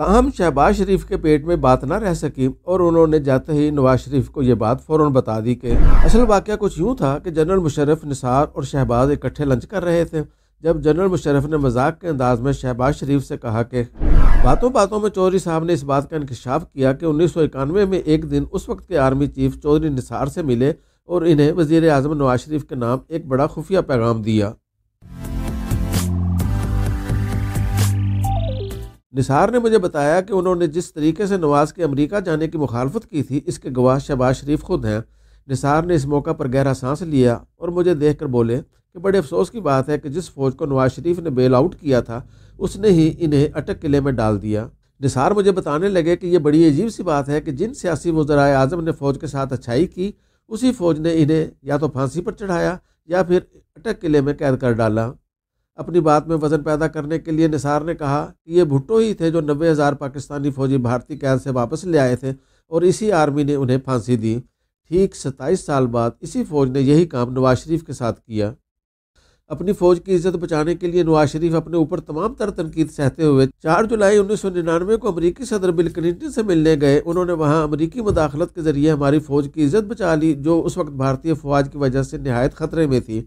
ताहम शहबाज शरीफ के पेट में बात ना रह सकी और उन्होंने जाते ही नवाज शरीफ को ये बात फ़ौर बता दी कि असल वाक्य कुछ यूँ था कि जनरल मुशरफ निसार और शहबाज इकट्ठे लंच कर रहे थे जब जनरल मुशरफ ने मजाक के अंदाज में शहबाज शरीफ से कहा कि बातों बातों में चौधरी साहब ने इस बात का इंकशाफ किया कि उन्नीस सौ इक्यानवे में एक दिन उस वक्त के आर्मी चीफ चौधरी निसार से मिले और इन्हें वजीर अजम नवाज शरीफ के नाम एक बड़ा खुफिया पैगाम दिया निसार ने मुझे बताया कि उन्होंने जिस तरीके से नवाज के अमेरिका जाने की मुखालफत की थी इसके गवाह शहबाज शरीफ खुद हैं निसार ने इस मौका पर गहरा सांस लिया और मुझे देख कर बोले कि बड़े अफसोस की बात है कि जिस फौज को नवाज शरीफ ने बेल आउट किया था उसने ही इन्हें अटक किले में डाल दिया निसार मुझे बताने लगे कि यह बड़ी अजीब सी बात है कि जिन सियासी वजरा आजम ने फौज के साथ अच्छाई की उसी फौज ने इन्हें या तो फांसी पर चढ़ाया या फिर अटक किले में कैद कर डाला अपनी बात में वजन पैदा करने के लिए निसार ने कहा कि ये भुट्टो ही थे जो नब्बे हज़ार पाकिस्तानी फौजी भारतीय कैद से वापस ले आए थे और इसी आर्मी ने उन्हें फांसी दी ठीक सत्ताईस साल बाद इसी फौज ने यही काम नवाज शरीफ के साथ किया अपनी फौज की इज्जत बचाने के लिए नवाज शरीफ अपने ऊपर तमाम तर तनकीद सहते हुए चार जुलाई निन्यानवे को अमरीकी सदर बिल क्लिंटन से मिलने गए उन्होंने वहाँ अमरीकी मुदाखलत के जरिए हमारी फौज की इज्जत बचा ली जो उस वक्त भारतीय फौज की वजह से नहायत खतरे में थी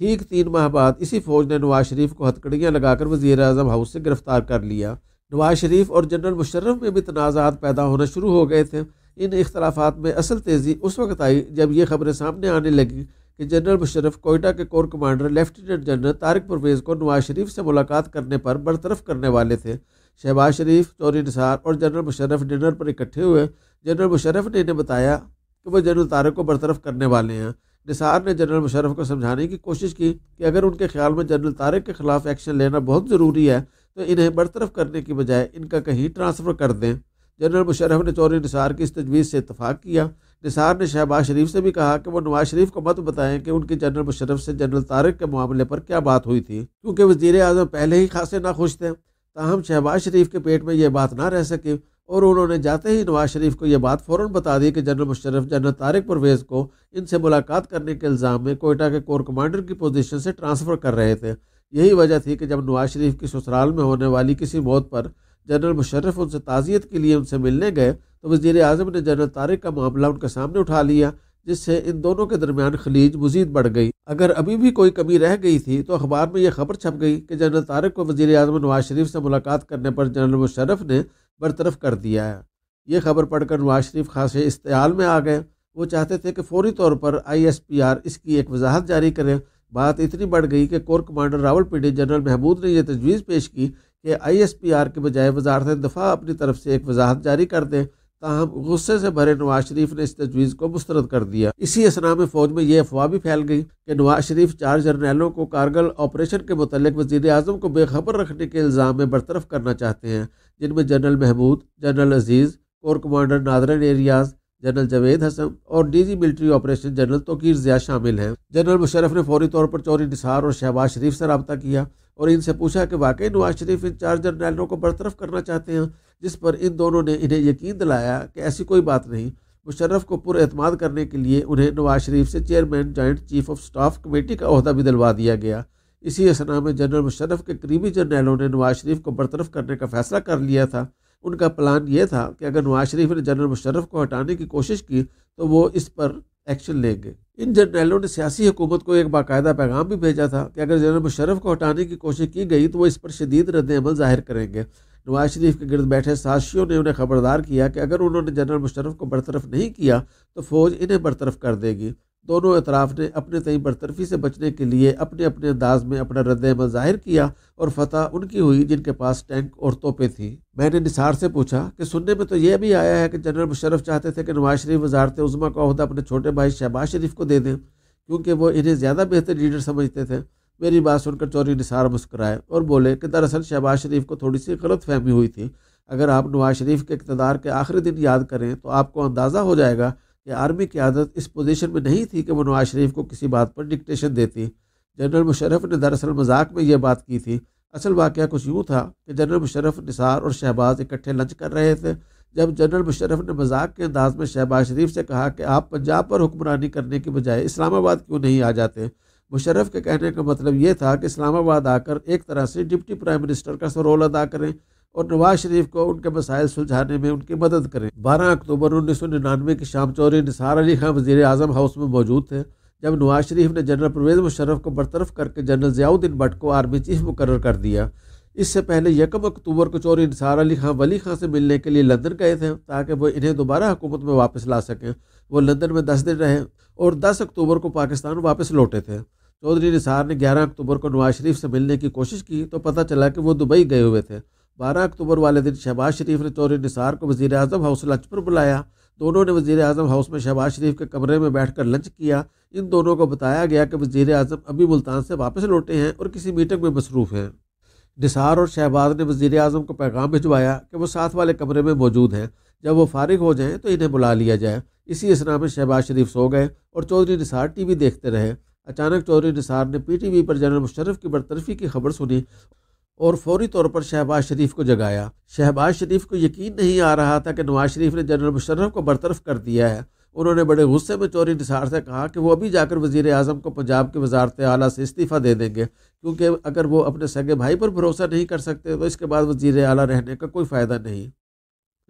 ठीक तीन माह बाद इसी फौज ने नवाज शरीफ को हथकड़ियाँ लगाकर वजीर अजम हाउस से गिरफ्तार कर लिया नवाज शरीफ और जनरल मुशर्रफ में भी तनाज़ात पैदा होना शुरू हो गए थे इन इख्तलाफात में असल तेज़ी उस वक्त आई जब ये खबरें सामने आने लगी कि जनरल मुशरफ कोयटा के corps commander lieutenant general Tariq Pervez को नवाज शरीफ से मुलाकात करने पर बरतरफ करने वाले थे शहबाज शरीफ चौरी निसार और जनरल मुशरफ डिनर पर इकट्ठे हुए जनरल मुशरफ़ ने इन्हें बताया कि वह जनरल तारक को बरतरफ करने वाले हैं निसार ने जनरल मुशरफ को समझाने की कोशिश की कि अगर उनके ख्याल में जनरल तारक के खिलाफ एक्शन लेना बहुत ज़रूरी है तो इन्हें बरतरफ करने की बजाय इनका कहीं ट्रांसफ़र कर दें जनरल मुशरफ ने चौरी निसार की इस तजवीज़ से इतफाक़ किया निसार ने शहबाज शरीफ से भी कहा कि वो नवाज शरीफ को मत बताएं कि उनके जनरल मुशरफ से जनरल तारक के मामले पर क्या बात हुई थी क्योंकि वजीर अजम पहले ही खासे नाखुश थे ताहम शहबाज शरीफ के पेट में यह बात ना रह सकी और उन्होंने जाते ही नवाज शरीफ को यह बात फ़ौर बता दी कि जनरल मुशरफ जनरल तारिक परवेज़ को इनसे मुलाकात करने के इल्ज़ाम में कोयटा के कोर कमांडर की पोजीशन से ट्रांसफ़र कर रहे थे यही वजह थी कि जब नवाज शरीफ की ससुराल में होने वाली किसी मौत पर जनरल मुशरफ उनसे ताज़ियत के लिए उनसे मिलने गए तो वजीर अजम ने जनरल तारिक का मामला उनके सामने उठा लिया जिससे इन दोनों के दरमियान खलीज मजीद बढ़ गई अगर अभी भी कोई कमी रह गई थी तो अखबार में यह खबर छप गई कि जनरल तारक को वजी अजम नवाज शरीफ से मुलाकात करने पर जनरल मुशरफ ने बरतरफ कर दिया है ये खबर पढ़कर नवाज शरीफ खासे इस्तेल में आ गए वो चाहते थे कि फौरी तौर पर आईएसपीआर इसकी एक वजाहत जारी करें बात इतनी बढ़ गई कि corps commander Rawal Pindi general Mahmood ने यह तजवीज़ पेश की कि आईएसपीआर के बजाय वजारत दफ़ा अपनी तरफ से एक वजाहत जारी कर दें ताहम गुस्से से भरे नवाज शरीफ ने इस तजवीज़ को मुस्तरद कर दिया इसी असना में फौज में यह अफवाह भी फैल गई कि नवाज शरीफ चार जर्नैलों को कारगल ऑपरेशन के मुतल वजीर अजम को बेखबर रखने के इल्ज़ाम में बरतरफ करना चाहते हैं जिनमें general Mahmood general Aziz corps commander northern areas general Javed Hasan और D G military operation general Tauqir Zia शामिल हैं जनरल मुशरफ ने फौरी तौर पर चौरी निसार और शहबाज शरीफ से रबता किया और इनसे पूछा कि वाकई नवाज शरीफ इन चार जर्नैलों को बरतरफ करना चाहते हैं जिस पर इन दोनों ने इन्हें यकीन दिलाया कि ऐसी कोई बात नहीं मुशर्रफ को पुरमाद करने के लिए उन्हें नवाज शरीफ से chairman joint chief of staff committee का अहदा भी दिलवा दिया गया इसी असना में जनरल मुशर्रफ के करीबी जर्नैलों ने नवाज शरीफ को बरतरफ करने का फैसला कर लिया था उनका प्लान यह था कि अगर नवाज शरीफ ने जनरल मुशर्रफ को हटाने की कोशिश की तो वो इस पर एक्शन लेंगे इन जनरलों ने सियासी हुकूमत को एक बाकायदा पैगाम भी भेजा था कि अगर जनरल मुशरफ को हटाने की कोशिश की गई तो वो इस पर शदीद रद्दमल जाहिर करेंगे नवाज शरीफ के गिरद बैठे साथियों ने उन्हें खबरदार किया कि अगर उन्होंने जनरल मुशरफ को बरतरफ नहीं किया तो फौज इन्हें बरतरफ कर देगी दोनों अतराफ ने अपने तई बरतरफी से बचने के लिए अपने अपने अंदाज में अपना रद्द अमल जाहिर किया और फतह उनकी हुई जिनके पास टैंक और तोपे थी मैंने निसार से पूछा कि सुनने में तो यह भी आया है कि जनरल मुशरफ चाहते थे कि नवाज शरीफ वजारत उजमा का अहदा अपने छोटे भाई शहबाज शरीफ को दे दें क्योंकि वो इन्हें ज़्यादा बेहतर लीडर समझते थे मेरी बात सुनकर चौरी निसार मुस्कराए और बोले कि दरअसल शहबाज शरीफ को थोड़ी सी गलत फहमी हुई थी अगर आप नवाज शरीफ के इकतदार के आखिरी दिन याद करें तो आपको अंदाज़ा हो जाएगा कि आर्मी की आदत इस पोजीशन में नहीं थी कि वो नवाज शरीफ को किसी बात पर डिक्टेशन देती जनरल मुशरफ ने दरअसल मजाक में यह बात की थी असल वाक़ कुछ यूँ था कि जनरल मुशरफ निसार और शहबाज इकट्ठे लंच कर रहे थे जब जनरल मुशरफ ने मजाक के अंदाज में शहबाज शरीफ से कहा कि आप पंजाब पर हुक्मरानी करने के बजाय इस्लामाबाद क्यों नहीं आ जाते मुशरफ के कहने का मतलब ये था कि इस्लामाबाद आकर एक तरह से डिप्टी प्राइम मिनिस्टर का रोल अदा करें और नवाज शरीफ को उनके मसाइल सुलझाने में उनकी मदद करें बारह अक्टूबर उन्नीस सौ निन्यानवे की शाम चौधरी निसार अली खान वजीर अजम हाउस में मौजूद थे जब नवाज शरीफ ने जनरल परवेज मुशर्रफ को बरतरफ करके जनरल जियाउद्दीन भट्ट को आर्मी चीफ मुकर कर दिया इससे पहले यकम अक्टूबर को चौरी निसार अली खान वली खां से मिलने के लिए लंदन गए थे ताकि वो इन्हें दोबारा हुकूमत में वापस ला सकें वो लंदन में दस दिन रहे और दस अक्टूबर को पाकिस्तान वापस लौटे थे चौधरी निसार ने ग्यारह अक्टूबर को नवाज शरीफ से मिलने की कोशिश की तो पता चला कि वो दुबई गए हुए थे बारह अक्टूबर वाले दिन शहबाज शरीफ ने चौधरी निसार को वजीर अजम हाउस लंच पर बुलाया दोनों ने वजीर अजम हाउस में शहबाज शरीफ के कमरे में बैठकर लंच किया इन दोनों को बताया गया कि वजीर अजम अभी मुल्तान से वापस लौटे हैं और किसी मीटिंग में मसरूफ़ हैं निसार और शहबाज ने वजीर अजम को पैगाम भिजवाया कि वो साथ वाले कमरे में मौजूद हैं जब वो फारिग हो जाएँ तो इन्हें बुला लिया जाए इसी इसना में शहबाज शरीफ सो गए और चौधरी निसार वी देखते रहे अचानक चौधरी निसार ने वी पर जनरल मुशर्रफ की बरतरफी की खबर सुनी और फौरी तौर पर शहबाज शरीफ को जगाया शहबाज शरीफ को यकीन नहीं आ रहा था कि नवाज शरीफ ने जनरल मुशर्रफ को बरतरफ कर दिया है उन्होंने बड़े गुस्से में चोरी निसार से कहा कि वो अभी जाकर वजीर अजम को पंजाब के वजारत आला से इस्तीफ़ा दे देंगे क्योंकि अगर वो अपने सगे भाई पर भरोसा नहीं कर सकते तो इसके बाद वजीर अला रहने का कोई फ़ायदा नहीं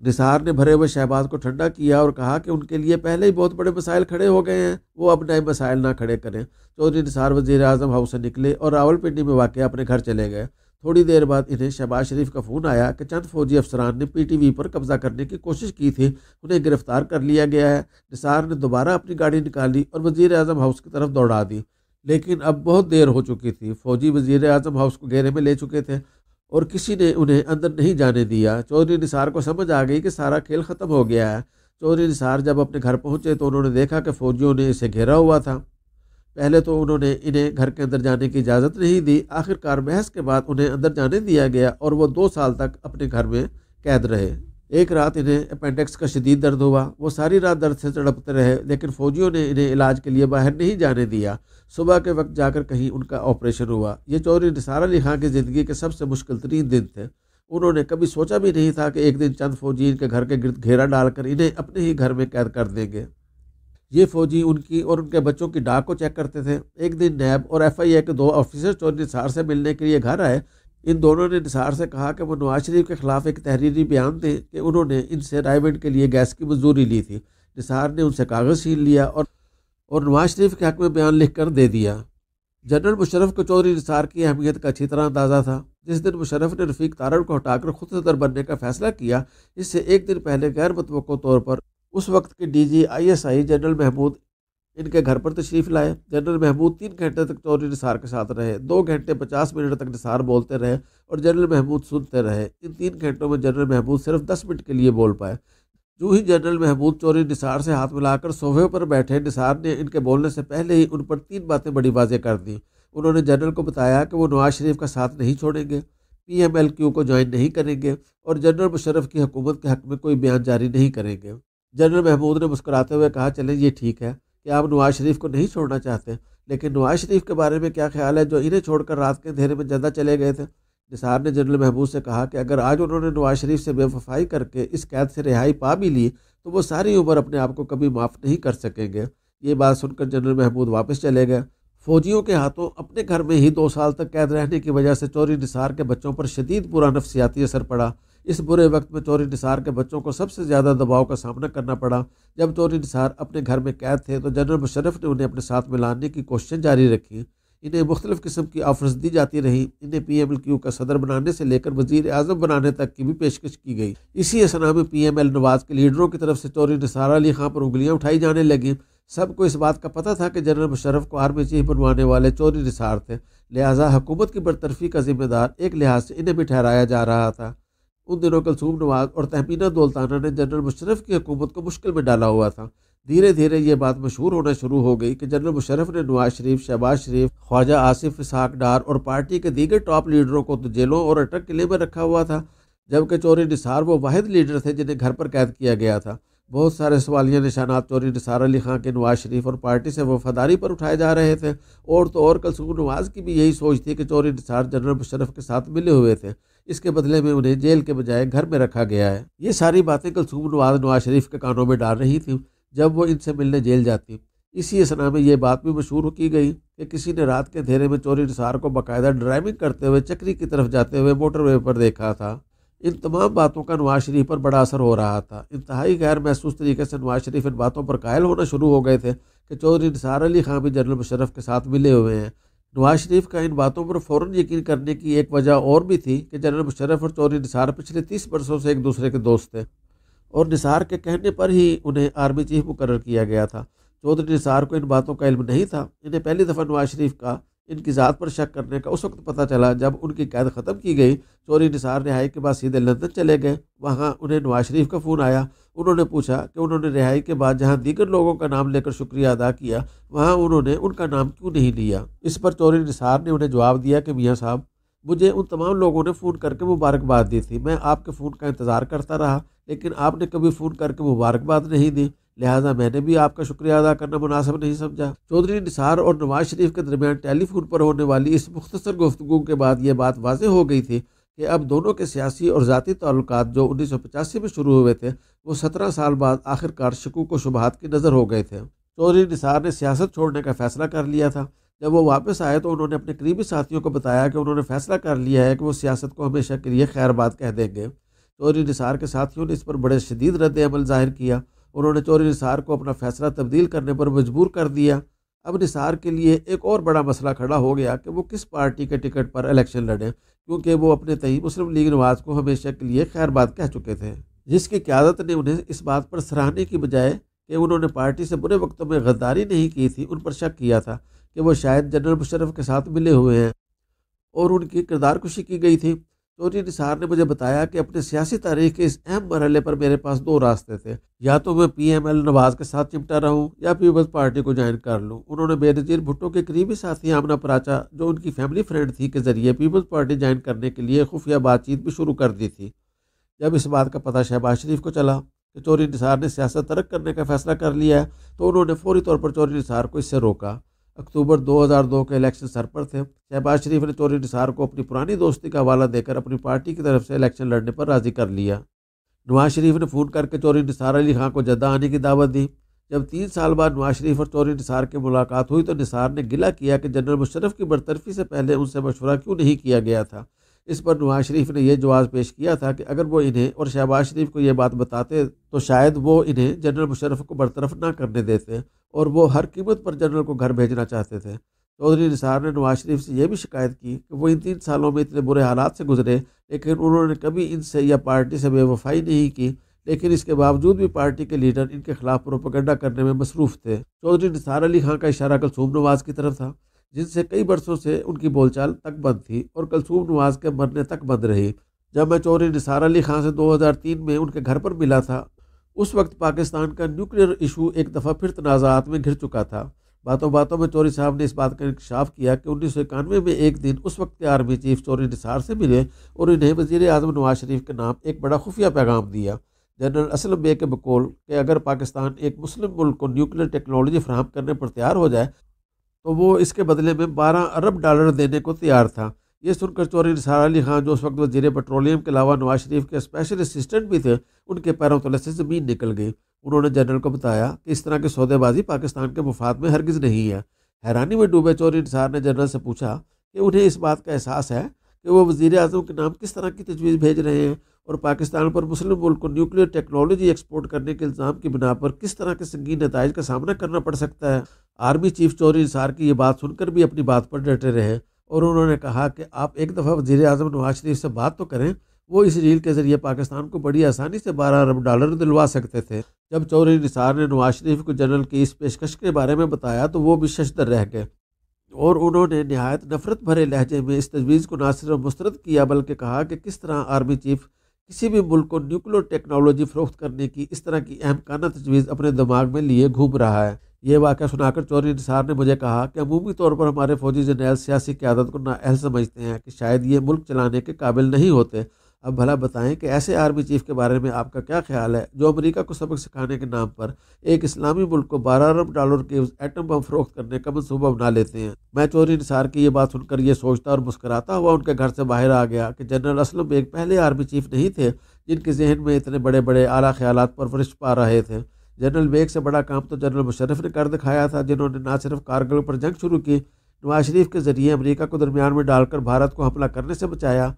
निसार ने भरे हुए शहबाज को ठंडा किया और कहा कि उनके लिए पहले ही बहुत बड़े मसाइल खड़े हो गए हैं वो अब नए मसाइल ना खड़े करें चौधरी निसार वजीर अजम हाउस से निकले और रावलपिंडी में वाक़ अपने घर चले गए थोड़ी देर बाद इन्हें शहबाज शरीफ का फ़ोन आया कि चंद फौजी अफसरान ने पीटीवी पर कब्जा करने की कोशिश की थी उन्हें गिरफ्तार कर लिया गया है निसार ने दोबारा अपनी गाड़ी निकाली और वजीर अजम हाउस की तरफ दौड़ा दी लेकिन अब बहुत देर हो चुकी थी फौजी वजीर अजम हाउस को घेरे में ले चुके थे और किसी ने उन्हें अंदर नहीं जाने दिया चौधरी निसार को समझ आ गई कि सारा खेल ख़त्म हो गया है चौधरी निसार जब अपने घर पहुँचे तो उन्होंने देखा कि फौजियों ने इसे घेरा हुआ था पहले तो उन्होंने इन्हें घर के अंदर जाने की इजाज़त नहीं दी आखिरकार बहस के बाद उन्हें अंदर जाने दिया गया और वो दो साल तक अपने घर में कैद रहे एक रात इन्हें अपेंडिक्स का शदीद दर्द हुआ वो सारी रात दर्द से तड़पते रहे लेकिन फौजियों ने इन्हें इलाज के लिए बाहर नहीं जाने दिया सुबह के वक्त जाकर कहीं उनका ऑपरेशन हुआ ये चौधरी निसार अली खां की ज़िंदगी के सबसे मुश्किल तरीन दिन थे उन्होंने कभी सोचा भी नहीं था कि एक दिन चंद फौजी इनके घर के गिर्द घेरा डालकर इन्हें अपने ही घर में कैद कर देंगे ये फौजी उनकी और उनके बच्चों की डाक को चेक करते थे एक दिन नैब और एफआईए के दो ऑफिसर जो निसार से मिलने के लिए घर आए इन दोनों ने निसार से कहा कि वो नवाज शरीफ के खिलाफ एक तहरीरी बयान दें कि उन्होंने इनसे रायबंड के लिए गैस की मंजूरी ली थी निसार ने उनसे कागज़ छीन लिया और और नवाज शरीफ के हक में बयान लिख कर दे दिया जनरल मुशरफ को चौधरी निसार की अहमियत का अच्छी तरह अंदाज़ा था जिस दिन मुशरफ ने रफीक तारण को हटाकर खुद सदर बनने का फैसला किया इससे एक दिन पहले गैर मतवक़ तौर पर उस वक्त के डीजी आईएसआई जनरल महमूद इनके घर पर तशरीफ़ लाए जनरल महमूद तीन घंटे तक चौरी तो निसार के साथ रहे दो घंटे पचास मिनट तक निसार बोलते रहे और जनरल महमूद सुनते रहे इन तीन घंटों में जनरल महमूद सिर्फ दस मिनट के लिए बोल पाए जो ही जनरल महमूद चौरी निसार से हाथ मिलाकर सोफे पर बैठे निसार ने इनके बोलने से पहले ही उन पर तीन बातें बड़ी वाजें कर दी उन्होंने जनरल को बताया कि वो नवाज शरीफ का साथ नहीं छोड़ेंगे पी एम एल क्यू को ज्वाइन नहीं करेंगे और जनरल मुशरफ की हुकूमत के हक में कोई बयान जारी नहीं करेंगे जनरल महमूद ने मुस्कुराते हुए कहा चले ये ठीक है कि आप नवाज शरीफ को नहीं छोड़ना चाहते लेकिन नवाज शरीफ के बारे में क्या ख्याल है जो इन्हें छोड़कर रात के अंधेरे में ज़्यादा चले गए थे निसार ने जनरल महमूद से कहा कि अगर आज उन्होंने नवाज शरीफ से बेवफाई करके इस कैद से रिहाई पा भी ली तो वो सारी उम्र अपने आप को कभी माफ़ नहीं कर सकेंगे ये बात सुनकर जनरल महमूद वापस चले गए फौजियों के हाथों अपने घर में ही दो साल तक कैद रहने की वजह से चोरी निसार के बच्चों पर शदीद बुरा नफसियाती असर पड़ा इस बुरे वक्त में चोरी निसार के बच्चों को सबसे ज़्यादा दबाव का सामना करना पड़ा जब चोरी निसार अपने घर में कैद थे तो जनरल मुशरफ ने उन्हें अपने साथ में लाने की कोशिशें जारी रखी इन्हें मुख्तलिफ़ किस्म की ऑफर्स दी जाती रही इन्हें पी एम एल क्यू का सदर बनाने से लेकर वजीर अजम बनाने तक की भी पेशकश की गई इसी असना में पी एम एल नवाज के लीडरों की तरफ से चोरी निसार अली खां पर उंगलियाँ उठाई जाने लगी सबको इस बात का पता था कि जनरल मुशरफ को आर्मी चीफ बनवाने वाले चोरी निसार थे लिहाजा हुकूमत की बरतरफी का जिम्मेदार एक लिहाज से इन्हें भी ठहराया जा रहा था उन दिनों कलसूम नवाज और तहमीना दोल्ताना ने जनरल मुशरफ की हुकूमत को मुश्किल में डाला हुआ था धीरे धीरे ये बात मशहूर होना शुरू हो गई कि जनरल मुशरफ ने नवाज शरीफ शहबाज शरीफ ख्वाजा आसिफ इसहाक डार और पार्टी के दीगर टॉप लीडरों को तो जेलों और अटक किले में रखा हुआ था जबकि चोरी निसार वो वाहिद लीडर थे जिन्हें घर पर कैद किया गया था बहुत सारे सवालिया निशानात चोरी निसार अली खां के नवाज शरीफ और पार्टी से वफादारी पर उठाए जा रहे थे और तो और कलसूम नवाज की भी यही सोच थी कि चोरी निसार जनरल मुशरफ के साथ मिले हुए थे इसके बदले में उन्हें जेल के बजाय घर में रखा गया है ये सारी बातें कलसूम नवाज नवाज शरीफ के कानों में डाल रही थी जब वो इनसे मिलने जेल जाती इसी असना में ये बात भी मशहूर की गई कि किसी ने रात के अंधेरे में चोरी निसार को बाकायदा ड्राइविंग करते हुए चक्री की तरफ जाते हुए मोटरवे पर देखा था इन तमाम बातों का नवाज शरीफ पर बड़ा असर हो रहा था इंतहाई गैर महसूस तरीके से नवाज शरीफ इन बातों पर कायल होना शुरू हो गए थे कि चौधरी निसार अली खां भी जनरल मुशरफ के साथ मिले हुए हैं नवाज शरीफ का इन बातों पर फ़ौर यकीन करने की एक वजह और भी थी कि जनरल मुशरफ और चौधरी निसार पिछले तीस बरसों से एक दूसरे के दोस्त थे और निसार के कहने पर ही उन्हें आर्मी चीफ मुकर किया गया था चौधरी निसार को इन बातों का इल्म नहीं था इन्हें पहली दफ़ा नवाज शरीफ का इनकी ज़ात पर शक करने का उस वक्त पता चला जब उनकी कैद ख़त्म की गई चोरी निसार रिहाई के बाद सीधे लंदन चले गए वहाँ उन्हें नवाज शरीफ का फ़ोन आया उन्होंने पूछा कि उन्होंने रिहाई के बाद जहाँ दीगर लोगों का नाम लेकर शुक्रिया अदा किया वहाँ उन्होंने उनका नाम क्यों नहीं लिया इस पर चोरी निसार ने उन्हें जवाब दिया कि मियाँ साहब मुझे उन तमाम लोगों ने फ़ोन करके मुबारकबाद दी थी मैं आपके फ़ोन का इंतज़ार करता रहा लेकिन आपने कभी फ़ोन करके मुबारकबाद नहीं दी लिहाजा मैंने भी आपका शुक्रिया अदा करना मुनासिब नहीं समझा चौधरी निसार और नवाज शरीफ के दरमियान टेलीफोन पर होने वाली इस मुख्तर गुफ्तु के बाद यह बात वाज हो गई थी कि अब दोनों के सियासी और ज़ाती ताल्लुक जो उन्नीस सौ पचासी में शुरू हुए थे वो सत्रह साल बाद आखिरकार शकूक व शुबहत की नज़र हो गए थे चौधरी निसार ने सियासत छोड़ने का फैसला कर लिया था जब वो वापस आए तो उन्होंने अपने करीबी साथियों को बताया कि उन्होंने फैसला कर लिया है कि वो सियासत को हमेशा के लिए खैरबाद कह देंगे चौधरी निसार के साथियों ने इस पर बड़े शदीद रद्द अमल ज़ाहिर किया उन्होंने चोरी निसार को अपना फैसला तब्दील करने पर मजबूर कर दिया अब निसार के लिए एक और बड़ा मसला खड़ा हो गया कि वो किस पार्टी के टिकट पर इलेक्शन लड़ें क्योंकि वो अपने तई मुस्लिम लीग नवाज को हमेशा के लिए खैरबाद कह चुके थे जिसकी क्यादत ने उन्हें इस बात पर सराहने की बजाय कि उन्होंने पार्टी से बुरे वक्तों में गद्दारी नहीं की थी उन पर शक किया था कि वो शायद जनरल मुशरफ के साथ मिले हुए हैं और उनकी किरदार कुशी की गई थी चौधरी निसार ने मुझे बताया कि अपने सियासी तारीख के इस अहम मरहले पर मेरे पास दो रास्ते थे या तो मैं पी एम एल नवाज के साथ चिमटा रहूं या पीपल्स पार्टी को ज्वाइन कर लूं उन्होंने बेनजीर भुट्टो के करीबी साथी आमना पराचा जो उनकी फैमिली फ्रेंड थी के जरिए पीपल्स पार्टी ज्वाइन करने के लिए खुफिया बातचीत भी शुरू कर दी थी जब इस बात का पता शहबाज शरीफ को चला कि चौरी निसार ने सियासत तरक करने का फैसला कर लिया है तो उन्होंने फौरी तौर पर चौरी निसार को इससे रोका अक्टूबर 2002 के इलेक्शन सर पर थे शहबाज शरीफ ने चोरी निसार को अपनी पुरानी दोस्ती का हवाला देकर अपनी पार्टी की तरफ से इलेक्शन लड़ने पर राज़ी कर लिया नवाज शरीफ ने फ़ोन करके चोरी निसार अली खां को जद्दा आने की दावत दी जब तीन साल बाद नवाज शरीफ और चोरी निसार की मुलाकात हुई तो निसार ने गिला किया कि जनरल मुशरफ की बरतरफी से पहले उनसे मशवरा क्यों नहीं किया गया था इस पर नवाज शरीफ ने यह जवाब पेश किया था कि अगर वो इन्हें और शहबाज शरीफ को ये बात बताते तो शायद वो इन्हें जनरल मुशरफ को बरतरफ ना करने देते और वो हर कीमत पर जनरल को घर भेजना चाहते थे चौधरी निसार ने नवाज शरीफ से यह भी शिकायत की कि वो इन तीन सालों में इतने बुरे हालात से गुजरे लेकिन उन्होंने कभी इनसे या पार्टी से बेवफाई नहीं की लेकिन इसके बावजूद भी पार्टी के लीडर इनके खिलाफ प्रोपगंडा करने में मसरूफ थे चौधरी निसार अली खां का इशारा कलसूम नवाज की तरफ था जिनसे कई वर्षों से उनकी बोलचाल बंद थी और कलसूम नवाज के मरने तक बंद रही जब मैं चौधरी निसार अली खान से 2003 में उनके घर पर मिला था उस वक्त पाकिस्तान का न्यूक्लियर इशू एक दफ़ा फिर तनाज़ात में घिर चुका था बातों बातों में चौरी साहब ने इस बात का इंकशाफ किया कि उन्नीस सौ इक्यानवे में एक दिन उस वक्त के आर्मी चीफ चौरी निसार से मिले और इन्हें वजीर अजम नवाज शरीफ के नाम एक बड़ा खुफिया पैगाम दिया जनरल असलम बे के बकोल के अगर पाकिस्तान एक मुस्लिम मुल्क को न्यूक्लियर टेक्नोलॉजी फ्राहम करने पर तैयार हो जाए तो वो इसके बदले में बारह अरब डॉलर देने को तैयार था ये सुनकर चौरी निसार अली खान जो उस वक्त वजीर पेट्रोलियम के अलावा नवाज शरीफ के स्पेशल असिस्टेंट भी थे उनके पैरों तले से ज़मीन निकल गई उन्होंने जनरल को बताया कि इस तरह की सौदेबाजी पाकिस्तान के मुफाद में हरगिज़ नहीं है हैरानी में डूबे चौरी निसार ने जनरल से पूछा कि उन्हें इस बात का एहसास है कि वो वजीर अजम के नाम किस तरह की तजवीज़ भेज रहे हैं और पाकिस्तान पर मुस्लिम मुल्क को न्यूक्लियर टेक्नोलॉजी एक्सपोर्ट करने के इल्ज़ाम की बिना पर किस तरह के संगीन नतज का सामना करना पड़ सकता है आर्मी चीफ चौधरी निसार की ये बात सुनकर भी अपनी बात पर डटे रहे और उन्होंने कहा कि आप एक दफ़ा वजीर अजम नवाज शरीफ से बात तो करें वो इस रील के जरिए पाकिस्तान को बड़ी आसानी से बारह अरब डॉलर दिलवा सकते थे जब चौधरी निसार ने नवाज शरीफ को जनरल की इस पेशकश के बारे में बताया तो वो भी शशदर रह गए और उन्होंने नहायत नफरत भरे लहजे में इस तजवीज़ को ना सिर्फ मुस्रद किया बल्कि कहा कि किस तरह आर्मी चीफ किसी भी मुल्क को न्यूक्लियर टेक्नोलॉजी फ़रोख्त करने की इस तरह की अहमकाना तजवीज़ अपने दिमाग में लिए घूम रहा है ये वाक़ सुनाकर चौधरी निसार ने मुझे कहा कि अमूमी तौर पर हमारे फौजी जनरल सियासी क्यादत को नाअहल समझते हैं कि शायद ये मुल्क चलाने के काबिल नहीं होते अब भला बताएं कि ऐसे आर्मी चीफ के बारे में आपका क्या ख्याल है जो अमेरिका को सबक सिखाने के नाम पर एक इस्लामी मुल्क को बारह अरब डॉलर के एटम बम फरोख्त करने का मनसूबा बना लेते हैं मैं चौधरी निसार की ये बात सुनकर ये सोचता और मुस्कराता हुआ उनके घर से बाहर आ गया कि जनरल असलम एक पहले आर्मी चीफ नहीं थे जिनके जहन में इतने बड़े बड़े आला ख्याल परवरिश पा रहे थे जनरल बेग से बड़ा काम तो जनरल मुशरफ ने कर दिखाया था जिन्होंने ना सिर्फ कारगिल पर जंग शुरू की नवाज शरीफ के जरिए अमेरिका को दरमियान में डालकर भारत को हमला करने से बचाया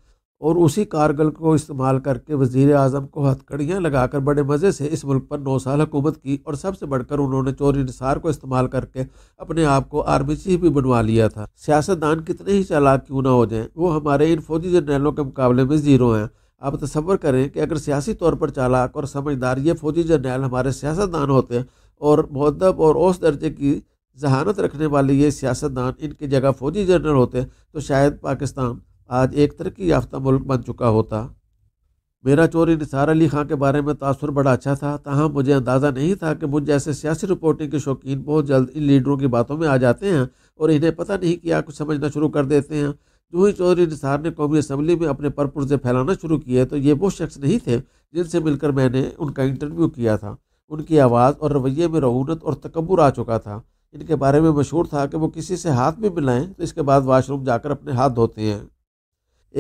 और उसी कारगिल को इस्तेमाल करके वजीर अजम को हथकड़ियाँ लगाकर बड़े मज़े से इस मुल्क पर नौ साल हुकूमत की और सबसे बढ़कर उन्होंने चोरी निसार को इस्तेमाल करके अपने आप को आर्मी चीफ भी बनवा लिया था सियासतदान कितने ही चालाक क्यों ना हो जाएं वो हमारे इन फौजी जनरलों के मुकाबले में ज़ीरो हैं आप तस्वर करें कि अगर सियासी तौर पर चालाक और समझदार ये फौजी जर्नैल हमारे सियासतदान होते और महदब और औस दर्जे की जहानत रखने वाले ये सियासतदान इनकी जगह फौजी जनरल होते तो शायद पाकिस्तान आज एक तरक्की याफ्ता मुल्क बन चुका होता मेरा चोरी निसार अली खां के बारे में तासर बड़ा अच्छा था तहाँ मुझे अंदाज़ा नहीं था कि मुझ जैसे सियासी रिपोर्टिंग के शौकीन बहुत जल्द इन लीडरों की बातों में आ जाते हैं और इन्हें पता नहीं कि आप कुछ समझना शुरू कर देते हैं जो चौधरी निसार ने कौमी असम्बली में अपने परपुरजे फैलाना शुरू किए तो ये वो शख्स नहीं थे जिनसे मिलकर मैंने उनका इंटरव्यू किया था उनकी आवाज़ और रवैये में रौनत और तकबर आ चुका था इनके बारे में मशहूर था कि वो किसी से हाथ भी मिलाएं तो इसके बाद वाशरूम जाकर अपने हाथ धोते हैं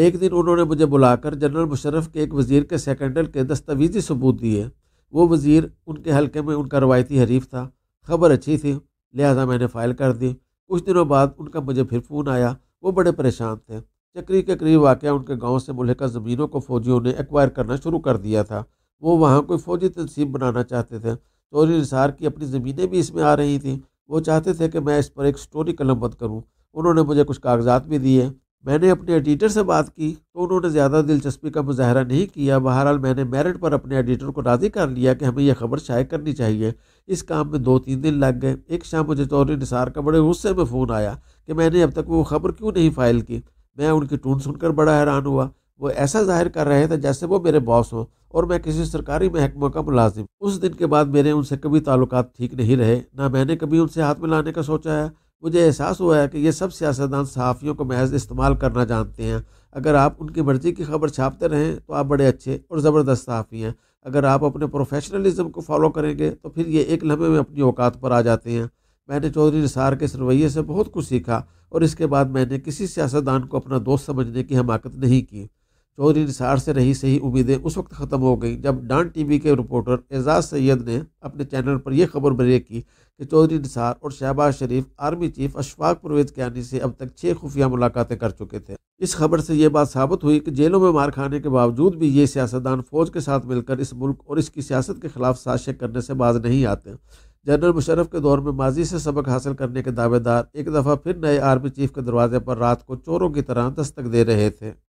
एक दिन उन्होंने मुझे बुलाकर जनरल मुशरफ के एक वज़ीर के सेकेंडल के दस्तावीजी सबूत दिए वो वज़ीर उनके हल्के में उनका रवायती हरीफ था खबर अच्छी थी लिहाजा मैंने फ़ाइल कर दी कुछ दिनों बाद उनका मुझे फिर फ़ोन आया वो बड़े परेशान थे चक्री के करीब वाक़ उनके गांव से मुलहका ज़मीनों को फौजियों ने एक्वायर करना शुरू कर दिया था वो वहाँ कोई फौजी तनसीब बनाना चाहते थे चौरी निसार की अपनी ज़मीनें भी इसमें आ रही थी वो चाहते थे कि मैं इस पर एक स्टोरी कलम बंद करूँ उन्होंने मुझे कुछ कागजात भी दिए मैंने अपने एडिटर से बात की तो उन्होंने ज़्यादा दिलचस्पी का मुजाहरा नहीं किया बहरहाल मैंने मेरिट पर अपने एडिटर को राज़ी कर लिया कि हमें यह खबर शाये करनी चाहिए इस काम में दो तीन दिन लग गए एक शाम मुझे चौधरी निसार का बड़े गुस्से में फ़ोन आया कि मैंने अब तक वो खबर क्यों नहीं फाइल की मैं उनकी टून सुनकर बड़ा हैरान हुआ वो ऐसा जाहिर कर रहे थे जैसे वो मेरे बॉस हों और मैं किसी सरकारी महकमे का मुलाजिम उस दिन के बाद मेरे उनसे कभी ताल्लुक ठीक नहीं रहे ना मैंने कभी उनसे हाथ मिलाने का सोचा है मुझे एहसास हुआ है कि ये सब सियासतदान सहाफ़ियों को महज इस्तेमाल करना जानते हैं अगर आप उनकी मर्ज़ी की खबर छापते रहें तो आप बड़े अच्छे और ज़बरदस्त सहाफ़ी हैं अगर आप अपने प्रोफेशनलिज्म को फॉलो करेंगे तो फिर ये एक लम्हे में अपनी औकात पर आ जाते हैं मैंने चौधरी निसार के इस रवैये से बहुत कुछ सीखा और इसके बाद मैंने किसी सियासतदान को अपना दोस्त समझने की हमाकत नहीं की चौधरी निसार से रही सही उम्मीदें उस वक्त ख़त्म हो गई जब डान टीवी के रिपोर्टर एजाज सैयद ने अपने चैनल पर यह खबर बरे की कि चौधरी निसार और शहबाज शरीफ आर्मी चीफ अशफाक परवेज कयानी से अब तक छः खुफिया मुलाकातें कर चुके थे इस खबर से यह बात साबित हुई कि जेलों में मार खाने के बावजूद भी ये सियासतदान फौज के साथ मिलकर इस मुल्क और इसकी सियासत के खिलाफ साजिशें करने से बाज नहीं आते जनरल मुशरफ के दौर में माजी से सबक हासिल करने के दावेदार एक दफ़ा फिर नए आर्मी चीफ के दरवाजे पर रात को चोरों की तरह दस्तक दे रहे थे